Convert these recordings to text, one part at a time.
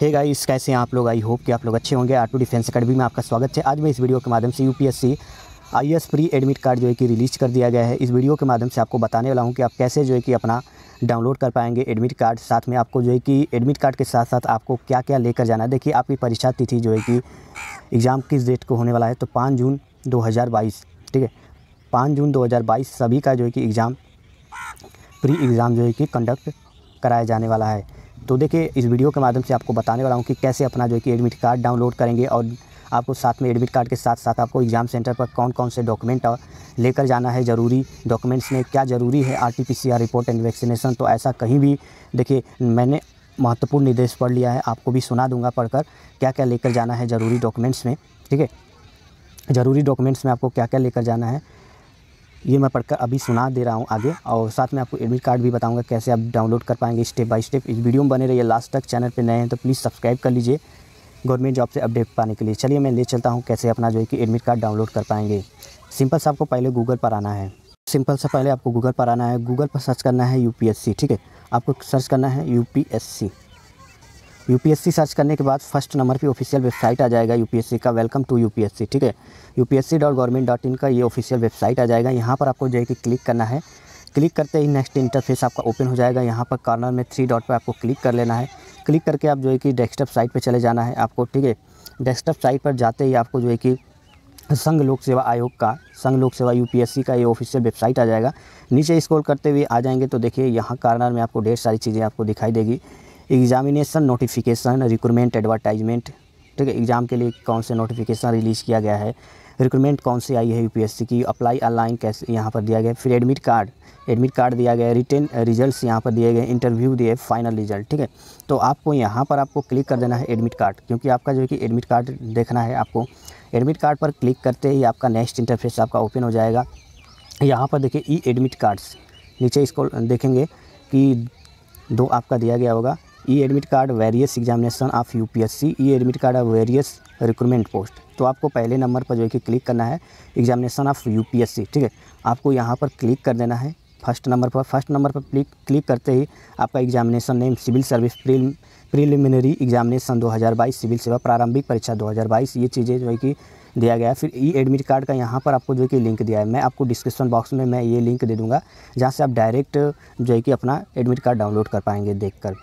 hey guys कैसे हैं आप लोग आई होप कि आप लोग अच्छे होंगे आर टू डिफेंस अकेडमी में आपका स्वागत है आज मैं इस वीडियो के माध्यम से UPSC IAS pre admit card जो है कि रिलीज़ कर दिया गया है इस वीडियो के माध्यम से आपको बताने वाला हूँ कि आप कैसे जो है कि अपना डाउनलोड कर पाएंगे एडमिट कार्ड साथ में आपको जो है कि एडमिट कार्ड के साथ साथ आपको क्या क्या लेकर जाना है देखिए आपकी परीक्षा तिथि जो है कि एग्ज़ाम किस डेट को होने वाला है तो पाँच जून दो ठीक है पाँच जून दो सभी का जो है कि एग्ज़ाम प्री एग्ज़ाम जो है कि कंडक्ट कराया जाने वाला है तो देखिए इस वीडियो के माध्यम से आपको बताने वाला हूँ कि कैसे अपना जो है कि एडमिट कार्ड डाउनलोड करेंगे और आपको साथ में एडमिट कार्ड के साथ साथ आपको एग्ज़ाम सेंटर पर कौन कौन से डॉक्यूमेंट लेकर जाना है ज़रूरी डॉक्यूमेंट्स में क्या ज़रूरी है आर रिपोर्ट एंड वैक्सीनेशन तो ऐसा कहीं भी देखिए मैंने महत्वपूर्ण निर्देश पढ़ लिया है आपको भी सुना दूंगा पढ़कर क्या क्या लेकर जाना है ज़रूरी डॉक्यूमेंट्स में ठीक है ज़रूरी डॉक्यूमेंट्स में आपको क्या क्या लेकर जाना है ये मैं पढ़कर अभी सुना दे रहा हूँ आगे और साथ में आपको एडमिट कार्ड भी बताऊँगा कैसे आप डाउनलोड कर पाएंगे स्टेप बाय स्टेप इस वीडियो में बने रहिए लास्ट तक चैनल पर नए हैं तो प्लीज़ सब्सक्राइब कर लीजिए गवर्नमेंट जॉब से अपडेट पाने के लिए चलिए मैं ले चलता हूँ कैसे अपना जो है कि एडमिट कार्ड डाउनलोड कर पाएंगे सिंपल सा आपको पहले गूगल पर आना है सिंपल सा पहले आपको गूगल पर आना है गूगल पर सर्च करना है यूपीएससी ठीक है आपको सर्च करना है यूपीएससी यूपीएससी सर्च करने के बाद फर्स्ट नंबर पे ऑफिशियल वेबसाइट आ जाएगा यूपीएससी का वेलकम टू यूपीएससी ठीक है यूपीएससी डॉट डॉट इन का ये ऑफिशियल वेबसाइट आ जाएगा यहाँ पर आपको जो है कि क्लिक करना है क्लिक करते ही नेक्स्ट इंटरफेस आपका ओपन हो जाएगा यहाँ पर कॉर्नर में थ्री डॉट पर आपको क्लिक कर लेना है क्लिक करके आप जो है कि डेस्कटॉप साइट पर चले जाना है आपको ठीक है डेस्कटॉप साइट पर जाते ही आपको जो है कि संघ लोक सेवा आयोग का संघ लोक सेवा यूपीएससी का ये ऑफिशियल वेबसाइट आ जाएगा नीचे स्क्रॉल करते हुए आ जाएंगे तो देखिए यहाँ कार्नर में आपको ढेर सारी चीज़ें आपको दिखाई देगी एग्जामिनेशन नोटिफिकेशन रिक्रूटमेंट एडवर्टाइजमेंट ठीक है एग्ज़ाम के लिए कौन से नोटिफिकेशन रिलीज़ किया गया है रिक्रूटमेंट कौन सी आई है यूपीएससी की अप्लाई ऑनलाइन कैसे यहाँ पर दिया गया फिर एडमिट कार्ड एडमिट कार्ड दिया गया रिटर्न रिजल्ट्स यहाँ पर दिए गए इंटरव्यू दिए फाइनल रिजल्ट ठीक है तो आपको यहाँ पर आपको क्लिक कर देना है एडमिट कार्ड क्योंकि आपका जो है कि एडमिट कार्ड देखना है आपको एडमिट कार्ड पर क्लिक करते ही आपका नेक्स्ट इंटरफेस आपका ओपन हो जाएगा यहाँ पर देखिए ई एडमिट कार्ड्स नीचे इसको देखेंगे कि दो आपका दिया गया होगा E admit card various examination of UPSC E admit card of various recruitment post तो आपको पहले नंबर पर जो है कि क्लिक करना है एग्जामिनेशन ऑफ यूपीएससी ठीक है आपको यहाँ पर क्लिक कर देना है फर्स्ट नंबर पर फर्स्ट नंबर पर क्लिक क्लिक करते ही आपका एग्जामिनेशन नेम सिविल सर्विस प्रिल प्रिलिमिनरी एग्जामिनेशन बाईस सिविल सेवा प्रारंभिक परीक्षा बाईस ये चीज़ें जो है कि दिया गया है फिर ई एडमिट कार्ड का यहाँ पर आपको जो है कि लिंक दिया है मैं आपको डिस्क्रिप्शन बॉक्स में मैं ये लिंक दे दूँगा जहाँ से आप डायरेक्ट जो है कि अपना एडमिट कार्ड डाउनलोड कर पाएंगे देख कर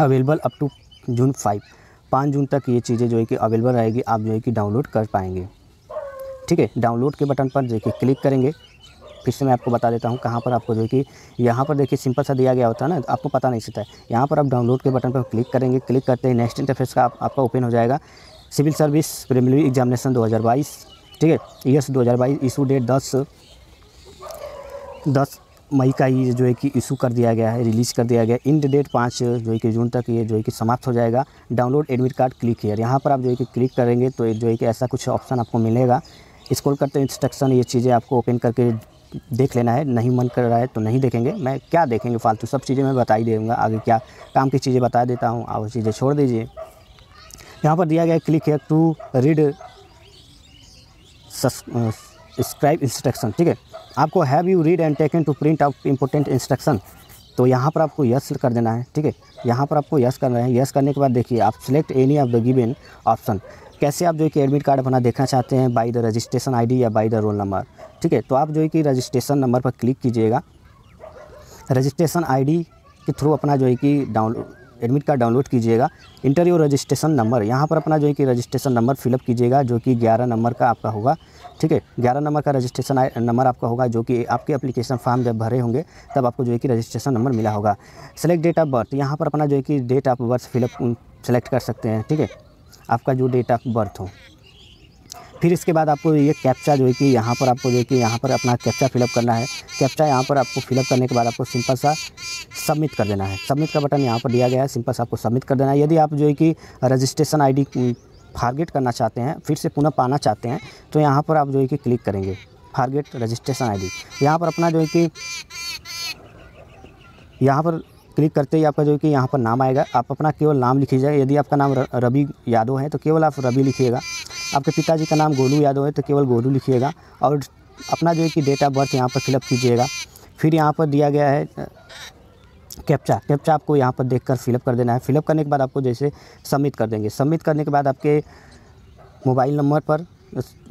available up to June five पाँच जून तक ये चीज़ें जो है कि अवेलेबल रहेगी आप जो है कि डाउनलोड कर पाएंगे ठीक है डाउनलोड के बटन पर जो कि क्लिक करेंगे फिर से मैं आपको बता देता हूँ कहाँ पर आपको जो है कि यहाँ पर देखिए सिंपल सा दिया गया होता है ना आपको पता नहीं चलता है यहाँ पर आप डाउनलोड के बटन पर क्लिक करेंगे क्लिक करते ही नेक्स्ट इंटरफेस का आप, आपका ओपन हो जाएगा सिविल सर्विस प्रिलिमिनरी एग्जामिनेशन 2022 ठीक है ईयर्स 2022 इशू डेट दस दस मई का ये जो है कि इशू कर दिया गया है रिलीज़ कर दिया गया इन डेट पाँच जो है कि जून तक ये जो है कि समाप्त हो जाएगा download admit card click here यहाँ पर आप जो है कि क्लिक करेंगे तो जो है कि ऐसा कुछ ऑप्शन आपको मिलेगा स्क्रॉल करते इंस्ट्रक्शन ये चीज़ें आपको ओपन करके देख लेना है नहीं मन कर रहा है तो नहीं देखेंगे मैं क्या देखेंगे फालतू सब चीज़ें मैं बता ही देगा आगे क्या काम की चीज़ें बता देता हूँ आप चीज़ें छोड़ दीजिए यहाँ पर दिया गया क्लिक है टू रीड स्क्राइब इंस्ट्रक्शन ठीक है आपको have you read and taken to print out important instruction तो यहाँ पर आपको यस कर देना है ठीक है यहाँ पर आपको यस करना है यस करने के बाद देखिए आप select any of the given option कैसे आप जो है कि एडमिट कार्ड अपना देखना चाहते हैं बाई द रजिस्ट्रेशन आईडी या बाई द रोल नंबर ठीक है तो आप जो है कि रजिस्ट्रेशन नंबर पर क्लिक कीजिएगा रजिस्ट्रेशन आईडी के थ्रू अपना जो है कि डाउनलोड एडमिट कार्ड डाउनलोड कीजिएगा इंटरव्यू रजिस्ट्रेशन नंबर यहाँ पर अपना जो है कि रजिस्ट्रेशन नंबर फिलअप कीजिएगा जो कि ग्यारह नंबर का आपका होगा ठीक है ग्यारह नंबर का रजिस्ट्रेशन नंबर आपका होगा जो कि आपके एप्लीकेशन फॉर्म जब भरे होंगे तब आपको जो है कि रजिस्ट्रेशन नंबर मिला होगा सेलेक्ट डेट ऑफ बर्थ यहाँ पर अपना जो है कि date of birth fill up select कर सकते हैं ठीक है आपका जो डेट ऑफ बर्थ हो फिर इसके बाद आपको ये कैप्चा जो है कि यहाँ पर आपको जो है कि यहाँ पर अपना कैप्चा फिलअप करना है कैप्चा यहाँ पर आपको फिलअप करने के बाद आपको सिंपल सा सबमिट कर देना है सबमिट का बटन यहाँ पर दिया गया है सिंपल सा आपको सबमिट कर देना है यदि आप जो है कि रजिस्ट्रेशन आईडी फारगेट करना चाहते हैं फिर से पुनः पाना चाहते हैं तो यहाँ पर आप जो है कि क्लिक करेंगे फारगेट रजिस्ट्रेशन डी यहाँ पर अपना जो है कि यहाँ पर क्लिक करते ही आपका जो है कि यहाँ पर नाम आएगा आप अपना केवल नाम लिखीजिएगा यदि आपका नाम रवि यादव है तो केवल आप रवि लिखिएगा आपके पिताजी का नाम गोलू यादव है तो केवल गोलू लिखिएगा और अपना जो है कि डेट ऑफ बर्थ यहाँ पर फिलअप कीजिएगा फिर यहाँ पर दिया गया है कैप्चा कैप्चा आपको यहाँ पर देखकर फिलअप कर देना है फिलअप करने के बाद आपको जैसे सबमिट कर देंगे सबमिट करने के बाद आपके मोबाइल नंबर पर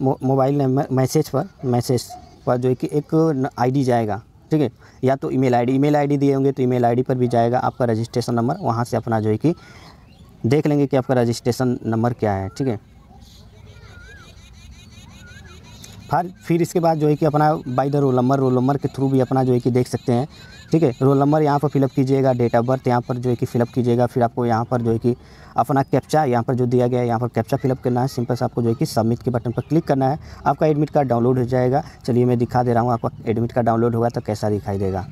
मोबाइल नंबर मैसेज पर मैसेज पर जो है कि एक आईडी जाएगा ठीक है या तो ईमेल आईडी ईमेल आईडी दिए होंगे तो ईमेल आईडी पर भी जाएगा आपका रजिस्ट्रेशन नंबर वहाँ से अपना जो है कि देख लेंगे कि आपका रजिस्ट्रेशन नंबर क्या है ठीक है फिर फिर इसके बाद जो है कि अपना by the roll number roll number के थ्रू भी अपना जो है कि देख सकते हैं ठीक है रोल नंबर यहाँ पर फिलअप कीजिएगा डेट ऑफ बर्थ यहाँ पर जो है कि फिलअप कीजिएगा फिर आपको यहाँ पर जो है कि अपना कैप्चा यहाँ पर जो दिया गया है यहाँ पर कैप्चा फिलअप करना है सिंपल से आपको जो है कि सबमिट के बटन पर क्लिक करना है आपका एडमिट कार्ड डाउनलोड हो जाएगा चलिए मैं दिखा दे रहा हूँ आपका एडमिट कार्ड डाउनलोड होगा तो कैसा दिखाई देगा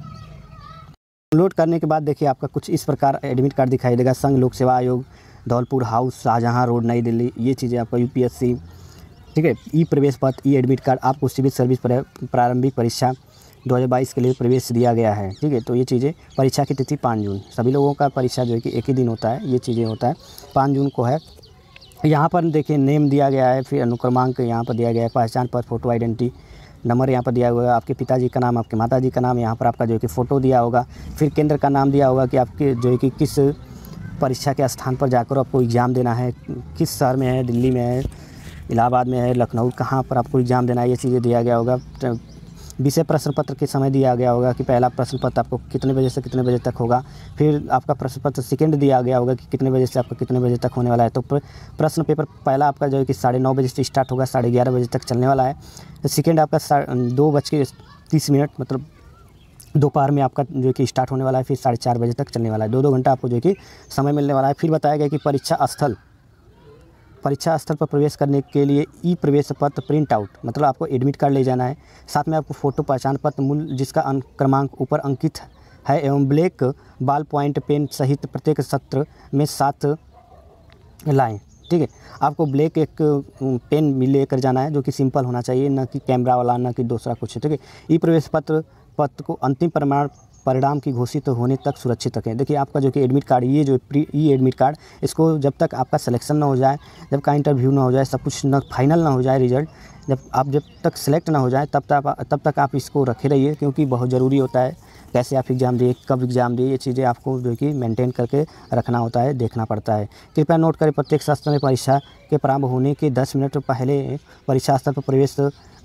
डाउनलोड करने के बाद देखिए आपका कुछ इस प्रकार एडमिट कार्ड दिखाई देगा संघ लोक सेवा आयोग धौलपुर हाउस शाहजहाँ रोड नई दिल्ली ये चीज़ें आपका यूपीएससी ठीक है ई प्रवेश पत्र ई एडमिट कार्ड आपको सिविल सर्विस प्रारंभिक परीक्षा 2022 के लिए प्रवेश दिया गया है ठीक है तो ये चीज़ें परीक्षा की तिथि पाँच जून सभी लोगों का परीक्षा जो है कि एक ही दिन होता है ये चीज़ें होता है पाँच जून को है यहाँ पर देखिए नेम दिया गया है फिर अनुक्रमांक यहाँ पर दिया गया है पहचान पत्र फोटो आइडेंटिटी नंबर यहाँ पर दिया है आपके पिताजी का नाम आपके माताजी का नाम यहाँ पर आपका जो है कि फ़ोटो दिया होगा फिर केंद्र का नाम दिया होगा कि आपके जो है कि किस परीक्षा के स्थान पर जाकर आपको एग्ज़ाम देना है किस शहर में है दिल्ली में है इलाहाबाद में है लखनऊ कहाँ पर आपको एग्ज़ाम देना है ये चीज़ें दिया गया होगा विषय प्रश्न पत्र के समय दिया गया होगा कि पहला प्रश्न पत्र आपको कितने बजे से कितने बजे तक होगा फिर आपका प्रश्न पत्र सेकेंड दिया गया होगा कि कितने बजे से आपका कितने बजे तक होने वाला है तो प्रश्न पेपर पहला आपका जो है कि साढ़े नौ बजे से स्टार्ट होगा साढ़े ग्यारह बजे तक चलने वाला है सेकेंड आपका दो बज के तीस मिनट मतलब दोपहर में आपका जो कि स्टार्ट होने वाला है फिर साढ़े चार बजे तक चलने वाला है दो दो घंटा आपको जो कि समय मिलने वाला है फिर बताया गया कि परीक्षा स्थल परीक्षा स्थल पर प्रवेश करने के लिए ई प्रवेश पत्र प्रिंट आउट मतलब आपको एडमिट कार्ड ले जाना है साथ में आपको फ़ोटो पहचान पत्र मूल जिसका क्रमांक ऊपर अंकित है एवं ब्लैक बाल पॉइंट पेन सहित प्रत्येक सत्र में सात लाएँ ठीक है आपको ब्लैक एक पेन लेकर जाना है जो कि सिंपल होना चाहिए ना कि कैमरा वाला ना कि दूसरा कुछ ठीक है ई प्रवेश पत्र पत्र को अंतिम प्रमाण परिणाम की घोषित तो होने तक सुरक्षित रखें देखिए आपका जो कि एडमिट कार्ड ये जो प्री ई एडमिट कार्ड इसको जब तक आपका सिलेक्शन ना हो जाए जब का इंटरव्यू ना हो जाए सब कुछ ना फाइनल ना हो जाए रिजल्ट जब आप जब तक सेलेक्ट ना हो जाए तब तक तब तक आप इसको रखे रहिए क्योंकि बहुत ज़रूरी होता है कैसे आप एग्ज़ाम दिए कब एग्ज़ाम दिए ये चीज़ें आपको जो कि मेंटेन करके रखना होता है देखना पड़ता है कृपया नोट करें प्रत्येक शास्त्र में परीक्षा के प्रारंभ होने के 10 मिनट पहले परीक्षा स्थल पर प्रवेश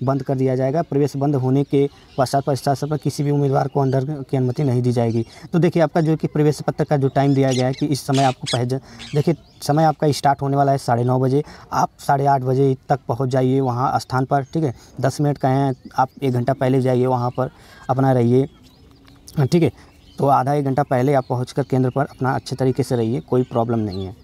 बंद कर दिया जाएगा प्रवेश बंद होने के पश्चात पश्चात पर किसी भी उम्मीदवार को अंदर की अनुमति नहीं दी जाएगी तो देखिए आपका जो कि प्रवेश पत्र का जो टाइम दिया गया है कि इस समय आपको पहच देखिए समय आपका स्टार्ट होने वाला है साढ़े नौ बजे आप साढ़े आठ बजे तक पहुंच जाइए वहाँ स्थान पर ठीक है दस मिनट का हैं आप एक घंटा पहले जाइए वहाँ पर अपना रहिए ठीक है तो आधा एक घंटा पहले आप पहुँच केंद्र पर अपना अच्छे तरीके से रहिए कोई प्रॉब्लम नहीं है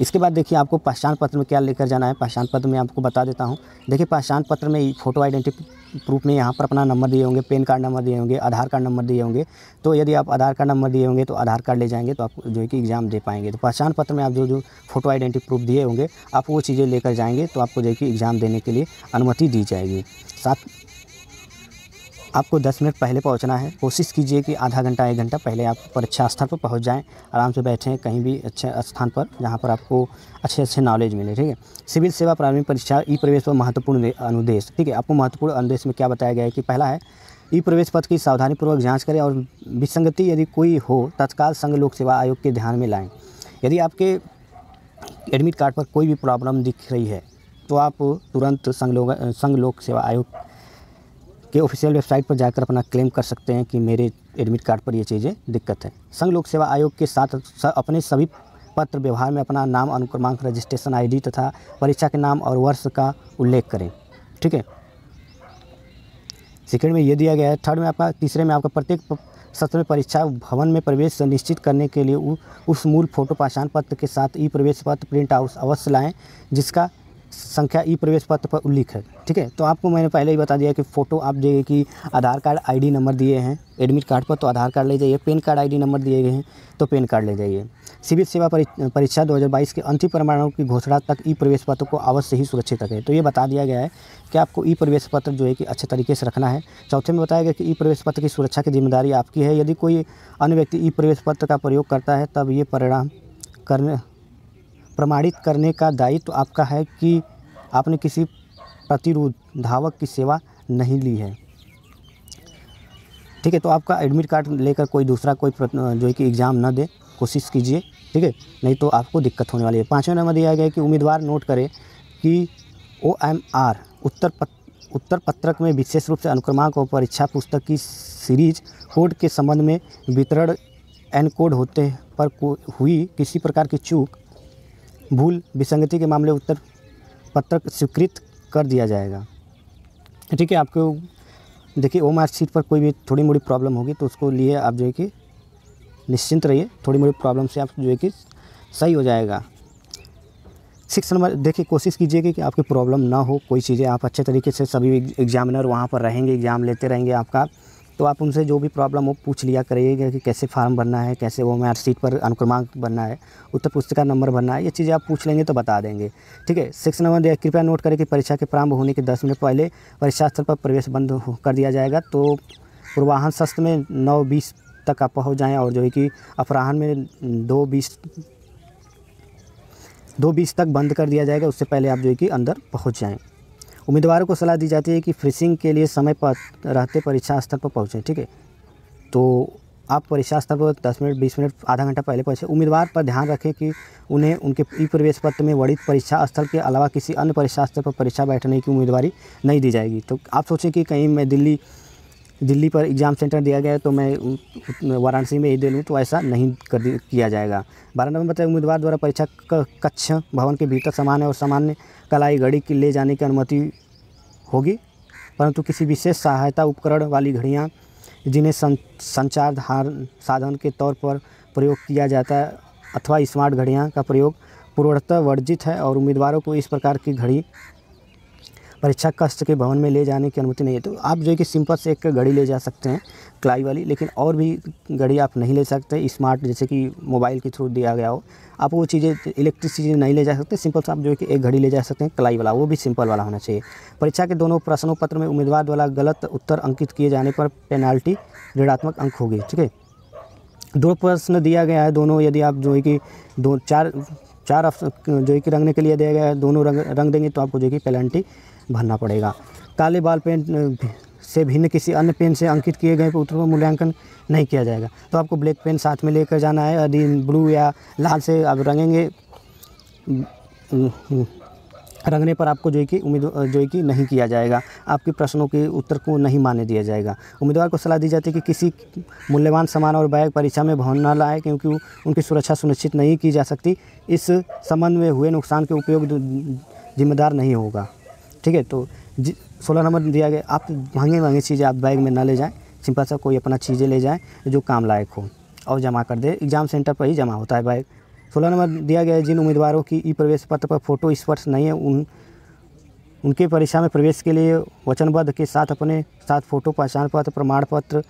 इसके बाद देखिए आपको पहचान पत्र में क्या लेकर जाना है पहचान पत्र में आपको बता देता हूँ देखिए पहचान पत्र में फ़ोटो आइडेंटिटी प्रूफ में यहाँ पर अपना नंबर दिए होंगे पेन कार्ड नंबर दिए होंगे आधार कार्ड नंबर दिए होंगे तो यदि आप आधार कार्ड नंबर दिए होंगे तो आधार कार्ड ले जाएंगे तो आप जो है कि एग्ज़ाम दे पाएंगे तो पहचान पत्र में आप जो जो फ़ोटो आइडेंटिटी प्रूफ दिए होंगे आप वो चीज़ें लेकर जाएंगे तो आपको जो है कि एग्ज़ाम देने के लिए अनुमति दी जाएगी साथ आपको 10 मिनट पहले पहुंचना है कोशिश कीजिए कि आधा घंटा एक घंटा पहले आप परीक्षा स्थल पर पहुंच जाएं आराम से बैठें कहीं भी अच्छे स्थान पर जहां पर आपको अच्छे अच्छे नॉलेज मिले ठीक है सिविल सेवा प्रारंभिक परीक्षा ई प्रवेश पर महत्वपूर्ण अनुदेश ठीक है आपको महत्वपूर्ण अनुदेश में क्या बताया गया है कि पहला है ई प्रवेश पत्र की सावधानीपूर्वक जाँच करें और विसंगति यदि कोई हो तत्काल संघ लोक सेवा आयोग के ध्यान में लाएँ यदि आपके एडमिट कार्ड पर कोई भी प्रॉब्लम दिख रही है तो आप तुरंत संघ लोक संघ लोक सेवा आयोग के ऑफिशियल वेबसाइट पर जाकर अपना क्लेम कर सकते हैं कि मेरे एडमिट कार्ड पर ये चीज़ें दिक्कत है संघ लोक सेवा आयोग के साथ अपने सभी पत्र व्यवहार में अपना नाम अनुक्रमांक रजिस्ट्रेशन आईडी तथा परीक्षा के नाम और वर्ष का उल्लेख करें ठीक है सेकेंड में ये दिया गया है थर्ड में आपका तीसरे में आपका प्रत्येक सत्र में परीक्षा भवन में प्रवेश सुनिश्चित करने के लिए उस मूल फोटो पहचान पत्र के साथ ई प्रवेश पत्र प्रिंट आउट अवश्य लाएँ जिसका संख्या ई प्रवेश पत्र पर उल्लेख है ठीक है तो आपको मैंने पहले ही बता दिया कि फ़ोटो आप देखिए कि आधार कार्ड आईडी नंबर दिए हैं एडमिट कार्ड पर तो आधार कार्ड ले जाइए पेन कार्ड आईडी नंबर दिए गए हैं तो पेन कार्ड ले जाइए सिविल सेवा परीक्षा 2022 के अंतिम प्रमाणों की घोषणा तक ई प्रवेश पत्र को अवश्य ही सुरक्षित रखें तो ये बता दिया गया है कि आपको ई प्रवेश पत्र जो है कि अच्छे तरीके से रखना है चौथे में बताया गया कि ई प्रवेश पत्र की सुरक्षा की जिम्मेदारी आपकी है यदि कोई अन्य व्यक्ति ई प्रवेश पत्र का प्रयोग करता है तब ये परिणाम करने प्रमाणित करने का दायित्व तो आपका है कि आपने किसी प्रतिरोध धावक की सेवा नहीं ली है ठीक है तो आपका एडमिट कार्ड लेकर कोई दूसरा कोई जो है कि एग्ज़ाम ना दे कोशिश कीजिए ठीक है नहीं तो आपको दिक्कत होने वाली है पाँचवें नंबर दिया गया कि उम्मीदवार नोट करें कि ओ एम आर उत्तर पत्र उत्तर पत्रक में विशेष रूप से अनुक्रमांक और परीक्षा पुस्तक की सीरीज कोड के संबंध में वितरण एन कोड होते पर हुई किसी प्रकार की चूक भूल विसंगति के मामले उत्तर पत्र स्वीकृत कर दिया जाएगा ठीक है आपको देखिए ओ मार्कशीट सीट पर कोई भी थोड़ी मोड़ी प्रॉब्लम होगी तो उसको लिए आप जो है कि निश्चिंत रहिए थोड़ी मोड़ी प्रॉब्लम से आप जो है कि सही हो जाएगा सिक्स नंबर देखिए कोशिश कीजिए कि आपकी प्रॉब्लम ना हो कोई चीज़ें आप अच्छे तरीके से सभी एग्जामिनर वहाँ पर रहेंगे एग्ज़ाम लेते रहेंगे आपका तो आप उनसे जो भी प्रॉब्लम हो पूछ लिया करिएगा कि कैसे फार्म भरना है कैसे वो मार्क सीट पर अनुक्रमांक भरना है उत्तर पुस्तिका नंबर भरना है ये चीज़ें आप पूछ लेंगे तो बता देंगे ठीक है सिक्स नंबर कृपया नोट करें कि परीक्षा के प्रारंभ होने के दस मिनट पहले परीक्षा स्थल पर प्रवेश बंद कर दिया जाएगा तो पूर्वाहन शस्त्र में नौ बीस तक आप पहुँच जाएँ और जो है कि अपराहन में दो बीस दो बीस तक बंद कर दिया जाएगा उससे पहले आप जो है कि अंदर पहुँच जाएँ उम्मीदवारों को सलाह दी जाती है कि फ्रिशिंग के लिए समय पर रहते परीक्षा स्थल पर पहुँचें ठीक है तो आप परीक्षा स्थल पर दस मिनट बीस मिनट आधा घंटा पहले पहुँचे उम्मीदवार पर ध्यान रखें कि उन्हें उनके ई प्रवेश पत्र में वर्णित परीक्षा स्थल के अलावा किसी अन्य परीक्षा स्थल पर परीक्षा बैठने की उम्मीदवारी नहीं दी जाएगी तो आप सोचें कि कहीं मैं दिल्ली दिल्ली पर एग्ज़ाम सेंटर दिया गया है तो मैं वाराणसी में ही दे लूँ तो ऐसा नहीं कर किया जाएगा बारह नंबर तक उम्मीदवार द्वारा परीक्षा कक्ष भवन के भीतर सामान्य और सामान्य कलाई घड़ी ले जाने की अनुमति होगी परंतु किसी विशेष सहायता उपकरण वाली घड़ियाँ जिन्हें सं, संचार साधन के तौर पर प्रयोग किया जाता है अथवा स्मार्ट घड़ियाँ का प्रयोग पूर्णतः वर्जित है और उम्मीदवारों को इस प्रकार की घड़ी परीक्षा कष्ट के भवन में ले जाने की अनुमति नहीं है तो आप जो है कि सिंपल से एक घड़ी ले जा सकते हैं क्लाई वाली लेकिन और भी घड़ी आप नहीं ले सकते स्मार्ट जैसे कि मोबाइल के थ्रू दिया गया हो आप वो चीज़ें इलेक्ट्रिक चीज़ें नहीं ले जा सकते सिंपल से आप जो है कि एक घड़ी ले जा सकते हैं क्लाई वाला वो भी सिंपल वाला होना चाहिए परीक्षा के दोनों प्रश्नों पत्र में उम्मीदवार द्वारा गलत उत्तर अंकित किए जाने पर पेनाल्टी ऋणात्मक अंक होगी ठीक है दो प्रश्न दिया गया है दोनों यदि आप जो है कि दो चार चार जो है कि रंगने के लिए दिया गया है दोनों रंग रंग देंगे तो आपको जो है कि पेनल्टी भरना पड़ेगा काले बाल पेन से भिन्न किसी अन्य पेन से अंकित किए गए पुत्र का मूल्यांकन नहीं किया जाएगा तो आपको ब्लैक पेन साथ में लेकर जाना है यदि ब्लू या लाल से आप रंगेंगे रंगने पर आपको जो है कि उम्मीद जो है कि नहीं किया जाएगा आपके प्रश्नों के उत्तर को नहीं माने दिया जाएगा उम्मीदवार को सलाह दी जाती है कि किसी मूल्यवान सामान और बैग परीक्षा में भवन न लाए क्योंकि उनकी सुरक्षा सुनिश्चित नहीं की जा सकती इस संबंध में हुए नुकसान के उपयोग जिम्मेदार नहीं होगा ठीक है तो सोलह नंबर दिया गया आप महंगे महंगे चीज़ें आप बैग में ना ले जाएँ सिंपल सा कोई अपना चीज़ें ले जाएँ जो काम लायक हो और जमा कर दे एग्ज़ाम सेंटर पर ही जमा होता है बैग सोलह नंबर दिया गया है जिन उम्मीदवारों की ई प्रवेश पत्र पर फोटो स्पर्श नहीं है उन उनके परीक्षा में प्रवेश के लिए वचनबद्ध के साथ अपने साथ फ़ोटो पहचान पत्र प्रमाण पत्र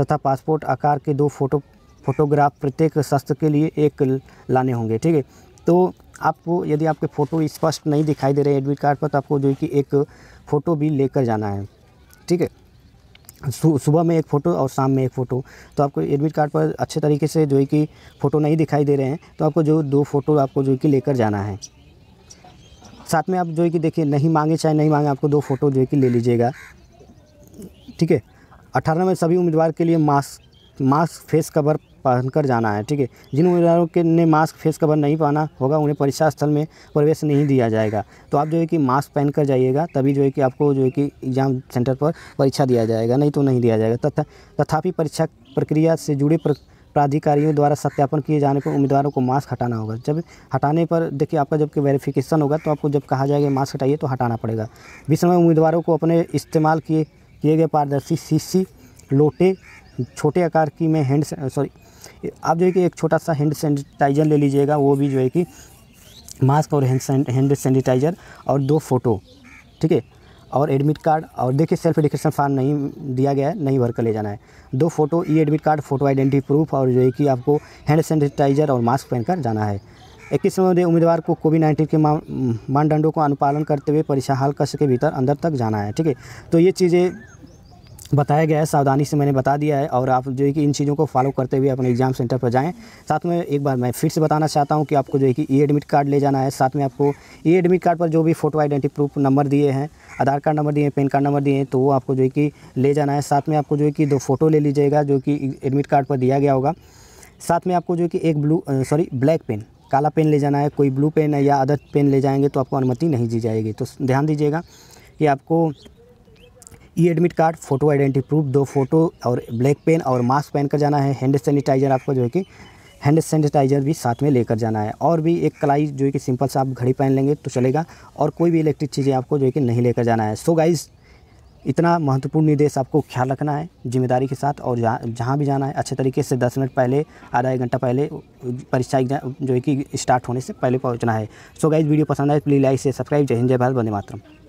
तथा पासपोर्ट आकार के दो फोटो फोटोग्राफ प्रत्येक शस्त्र के लिए एक लाने होंगे ठीक है तो आपको यदि आपके फ़ोटो स्पष्ट नहीं दिखाई दे रहे एडमिट कार्ड पर तो आपको जो है कि एक फ़ोटो भी लेकर जाना है ठीक है सुबह में एक फ़ोटो और शाम में एक फ़ोटो तो आपको एडमिट कार्ड पर अच्छे तरीके से जो है कि फ़ोटो नहीं दिखाई दे रहे हैं तो आपको जो दो फ़ोटो आपको जो है कि लेकर जाना है साथ में आप जो है कि देखिए नहीं मांगे चाहे नहीं मांगे आपको दो फ़ोटो जो है कि ले लीजिएगा ठीक है अठारह में सभी उम्मीदवार के लिए मास्क मास्क फेस कवर पहनकर जाना है ठीक है जिन उम्मीदवारों के ने मास्क फेस कवर नहीं पहना होगा उन्हें परीक्षा स्थल में प्रवेश नहीं दिया जाएगा तो आप जो है कि मास्क पहनकर जाइएगा तभी जो है कि आपको जो है कि एग्ज़ाम सेंटर पर परीक्षा दिया जाएगा नहीं तो नहीं दिया जाएगा तथा तथापि परीक्षा प्रक्रिया से जुड़े प्र, प्राधिकारियों द्वारा सत्यापन किए जाने पर उम्मीदवारों को मास्क हटाना होगा जब हटाने पर देखिए आपका जबकि वेरिफिकेशन होगा तो आपको जब कहा जाएगा मास्क हटाइए तो हटाना पड़ेगा विषम समय उम्मीदवारों को अपने इस्तेमाल किए किए गए पारदर्शी सी लोटे छोटे आकार की मैं हैंड सॉरी आप जो है कि एक छोटा सा हैंड सैनिटाइज़र ले लीजिएगा वो भी जो है कि मास्क और हैंड सैनिटाइज़र और दो फ़ोटो ठीक है और एडमिट कार्ड और देखिए सेल्फ एडिकेशन फॉर्म नहीं दिया गया है नहीं भर कर ले जाना है दो photo E admit card photo identity proof और जो है कि आपको हैंड सैनिटाइज़र और मास्क पहनकर जाना है इक्कीस उम्मीदवार को कोविड नाइन्टीन के मानदंडों को अनुपालन करते हुए परीक्षा हाल कक्ष के भीतर अंदर तक जाना है ठीक है तो ये चीज़ें बताया गया है सावधानी से मैंने बता दिया है और आप जो है कि इन चीज़ों को फॉलो करते हुए अपने एग्ज़ाम सेंटर पर जाएं साथ में एक बार मैं फिर से बताना चाहता हूं कि आपको जो है कि ई एडमिट कार्ड ले जाना है साथ में आपको ई एडमिट कार्ड पर जो भी फ़ोटो आइडेंटी प्रूफ नंबर दिए हैं आधार कार्ड नंबर दिए हैं पेन कार्ड नंबर दिए हैं तो वो आपको जो है कि ले जाना है साथ में आपको जो है कि दो फ़ोटो ले लीजिएगा जो कि एडमिट कार्ड पर दिया गया होगा साथ में आपको जो है कि एक ब्लू सॉरी ब्लैक पेन काला पेन ले जाना है कोई ब्लू पेन है या अदर पेन ले जाएंगे तो आपको अनुमति नहीं दी जाएगी तो ध्यान दीजिएगा कि आपको E admit card photo identity proof दो फोटो और ब्लैक पेन और मास्क पहन कर जाना है हैंड सैनिटाइज़र आपको जो है कि हैंड सैनिटाइज़र भी साथ में लेकर जाना है और भी एक कलाई जो है कि सिंपल सा आप घड़ी पहन लेंगे तो चलेगा और कोई भी इलेक्ट्रिक चीज़ें आपको जो है कि नहीं लेकर जाना है सो so गाइज़ इतना महत्वपूर्ण निर्देश आपको ख्याल रखना है जिम्मेदारी के साथ और जहाँ जहाँ भी जाना है अच्छे तरीके से दस मिनट पहले आधा एक घंटा पहले परीक्षा एग्जाम जो है कि स्टार्ट होने से पहले पहुँचना है सो so गाइज वीडियो पसंद आए तो प्लीज़ लाइक से सब्सक्राइब जय हिंद जय भारत बंदे मातरम